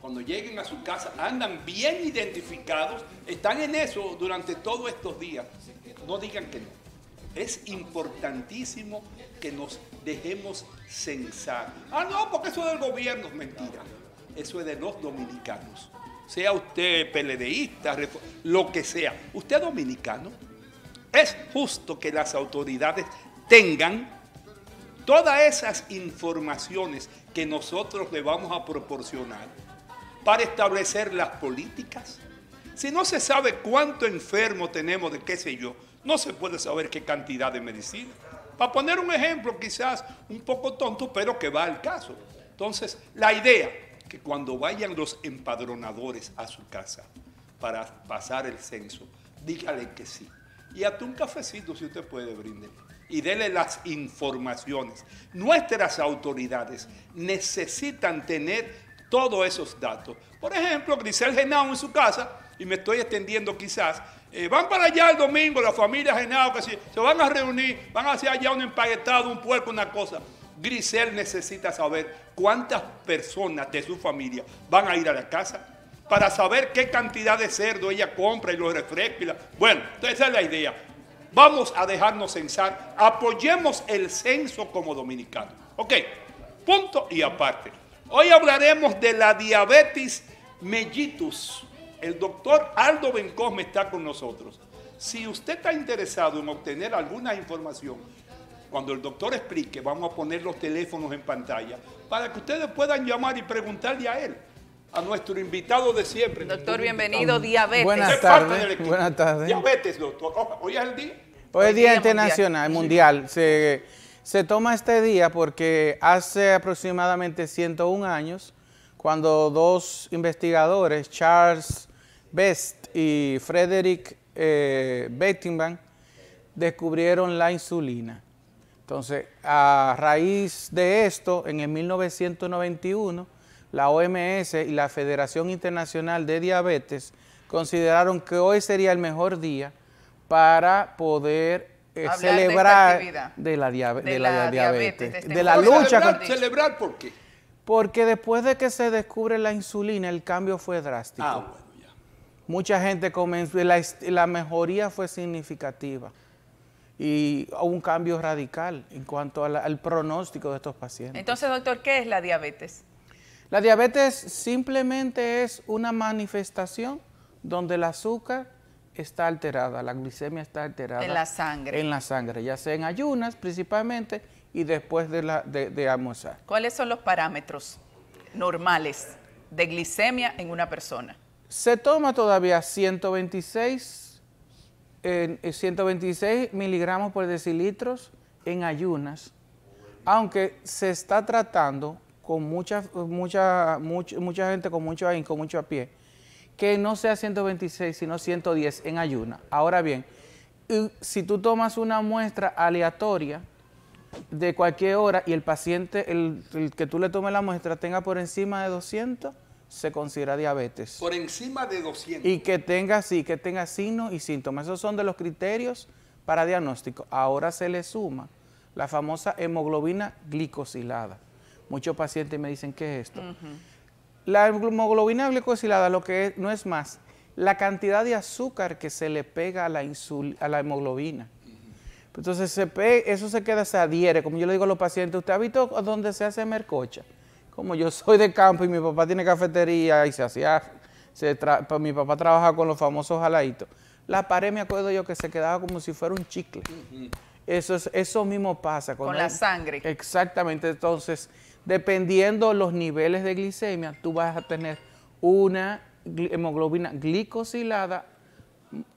cuando lleguen a su casa, andan bien identificados, están en eso durante todos estos días. No digan que no. Es importantísimo que nos dejemos censar. Ah, no, porque eso es del gobierno mentira. Eso es de los dominicanos. Sea usted peledeísta, lo que sea. Usted dominicano. Es justo que las autoridades tengan todas esas informaciones que nosotros le vamos a proporcionar para establecer las políticas? Si no se sabe cuánto enfermo tenemos de qué sé yo, no se puede saber qué cantidad de medicina. Para poner un ejemplo quizás un poco tonto, pero que va al caso. Entonces, la idea que cuando vayan los empadronadores a su casa para pasar el censo, dígale que sí. Y hasta un cafecito si usted puede brindar y dele las informaciones. Nuestras autoridades necesitan tener todos esos datos. Por ejemplo, Grisel Genao en su casa, y me estoy extendiendo quizás, eh, van para allá el domingo, la familia Genao, que si, se van a reunir, van a hacer allá un empaquetado, un puerco, una cosa. Grisel necesita saber cuántas personas de su familia van a ir a la casa para saber qué cantidad de cerdo ella compra y los refresca. la... Bueno, esa es la idea. Vamos a dejarnos censar, apoyemos el censo como dominicano. Ok, punto y aparte. Hoy hablaremos de la diabetes mellitus. El doctor Aldo Bencosme está con nosotros. Si usted está interesado en obtener alguna información, cuando el doctor explique, vamos a poner los teléfonos en pantalla para que ustedes puedan llamar y preguntarle a él, a nuestro invitado de siempre. Doctor, bienvenido, diabetes. Buenas tardes. tardes. Diabetes, doctor. Hoy es el día. Hoy es el Día, Internacional, Mundial. Se toma este día porque hace aproximadamente 101 años, cuando dos investigadores, Charles Best y Frederick eh, descubrieron la insulina. Entonces, a raíz de esto, en el 1991, la OMS y la Federación Internacional de Diabetes consideraron que hoy sería el mejor día para poder eh, celebrar de, la, diabetes de la, diabetes, de la lucha. Celebrar, ¿Celebrar por qué? Porque después de que se descubre la insulina, el cambio fue drástico. Ah, bueno, ya. Mucha gente comenzó, la, la mejoría fue significativa y un cambio radical en cuanto al pronóstico de estos pacientes. Entonces, doctor, ¿qué es la diabetes? La diabetes simplemente es una manifestación donde el azúcar está alterada, la glicemia está alterada. En la sangre. En la sangre, ya sea en ayunas principalmente y después de, la, de, almorzar. ¿Cuáles son los parámetros normales de glicemia en una persona? Se toma todavía 126, 126 eh, miligramos por decilitros en ayunas, aunque se está tratando con mucha, mucha, mucha, mucha gente con mucho ahínco, mucho a pie, que no sea 126, sino 110 en ayuna. Ahora bien, si tú tomas una muestra aleatoria de cualquier hora y el paciente, el, que tú le tomes la muestra, tenga por encima de 200, se considera diabetes. Por encima de 200. Y que tenga, sí, que tenga signos y síntomas. Esos son de los criterios para diagnóstico. Ahora se le suma la famosa hemoglobina glicosilada. Muchos pacientes me dicen, ¿qué es esto? La hemoglobina glicosilada lo que no es más la cantidad de azúcar que se le pega a la, hemoglobina. Entonces eso se queda, se adhiere. Como yo le digo a los pacientes, ¿usted ha visto donde se hace mercocha? Como yo soy de campo y mi papá tiene cafetería y se hacía, se mi papá trabaja con los famosos jaladitos. La pared me acuerdo yo que se quedaba como si fuera un chicle. Eso, mismo pasa. Con la sangre. Exactamente. Entonces, Dependiendo los niveles de glicemia, tú vas a tener una hemoglobina glicosilada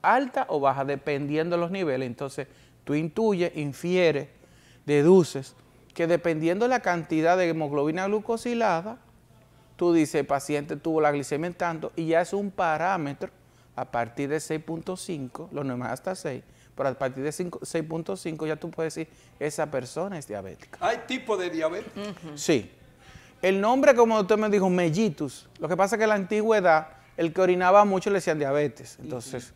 alta o baja, dependiendo los niveles. Entonces, tú intuyes, infieres, deduces que dependiendo la cantidad de hemoglobina glucosilada, tú dices, el paciente tuvo la glicemia en tanto y ya es un parámetro a partir de 6.5, lo normal hasta 6, pero a partir de 6.5 ya tú puedes decir, esa persona es diabética. ¿Hay tipo de diabetes? Sí. El nombre, como usted me dijo, mellitus. Lo que pasa es que en la antigüedad, el que orinaba mucho le decían diabetes. Entonces,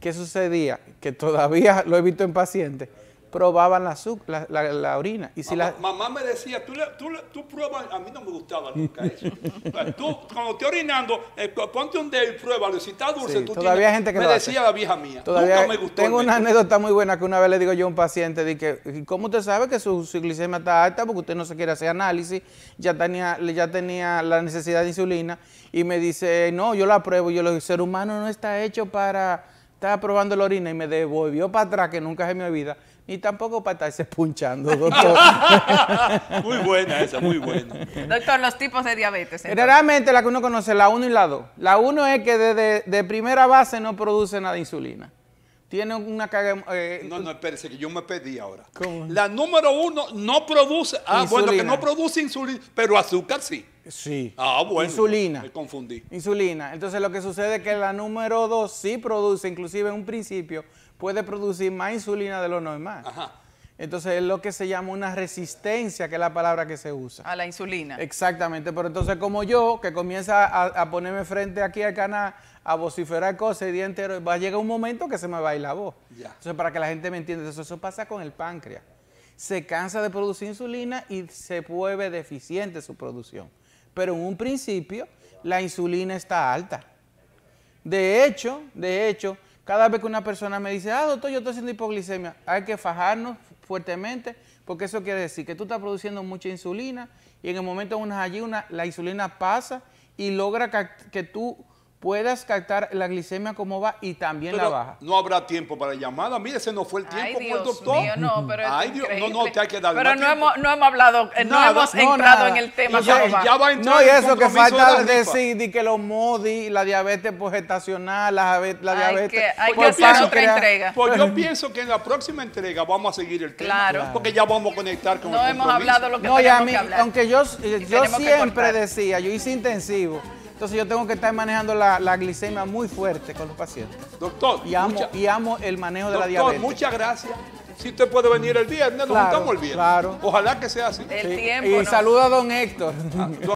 ¿qué sucedía? Que todavía lo he visto en pacientes probaban la, la, orina. Y si mamá, mamá, me decía, tú, tú, tú pruebas, a mí no me gustaba nunca eso. tú, cuando estoy orinando, eh, ponte un dedo y pruébalo. Si está dulce, todavía gente que Me decía la vieja mía. Todavía me Tengo una anécdota muy buena que una vez le digo yo a un paciente, de que, ¿cómo usted sabe que su, glicemia está alta? Porque usted no se quiere hacer análisis. Ya tenía, ya tenía la necesidad de insulina. Y me dice, no, yo la pruebo. yo le digo, el ser humano no está hecho para... estar probando la orina y me devolvió para atrás, que nunca en mi vida. Y tampoco para estarse punchando, doctor. muy buena esa, muy buena. Doctor, los tipos de diabetes. Generalmente la que uno conoce, la 1 y la 2. La 1 es que desde de, primera base no produce nada de insulina. Tiene una carga... Eh, no, no, espérese, que yo me pedí ahora. ¿Cómo? La número uno no produce... Ah, bueno, que no produce insulina, pero azúcar sí. Sí. Ah, bueno. Insulina. Me confundí. Insulina. Entonces lo que sucede es que la número 2 sí produce, inclusive en un principio, puede producir más insulina de lo normal. Ajá. Entonces es lo que se llama una resistencia, que es la palabra que se usa. A la insulina. Exactamente, pero entonces como yo, que comienza a, ponerme frente aquí al canal, a vociferar cosas el día entero, va a llegar un momento que se me va a ir la voz. Entonces para que la gente me entienda, eso, eso pasa con el páncreas. Se cansa de producir insulina y se vuelve deficiente su producción. Pero en un principio la insulina está alta. De hecho, de hecho, cada vez que una persona me dice, ah, doctor, yo estoy haciendo hipoglicemia, hay que fajarnos fuertemente, porque eso quiere decir que tú estás produciendo mucha insulina y en el momento de una una, la insulina pasa y logra que, que tú puedas captar la glicemia como va y también la baja. No habrá tiempo para llamada. Mire, se no fue el tiempo Ay, Dios, doctor. no, pero no, no, te hay que dar Pero no hemos, hablado, eh, no hemos entrado en el tema. ya, va a entrar No, y eso que falta decir que los MODI, la diabetes gestacional, la, diabetes. Que, hay que, hacer otra entrega. Pues yo pienso que en la próxima entrega vamos a seguir el tema. Claro. Porque ya vamos a conectar con No hemos hablado lo que no, tenemos que hablar. Aunque yo, yo siempre decía, yo hice intensivo entonces yo tengo que estar manejando la, glicemia muy fuerte con los pacientes. Doctor. Y amo, el manejo de la diabetes. muchas gracias. Si usted puede venir el viernes, nos juntamos el viernes. Claro. Ojalá que sea así. El tiempo, y saluda a don Héctor. Ah,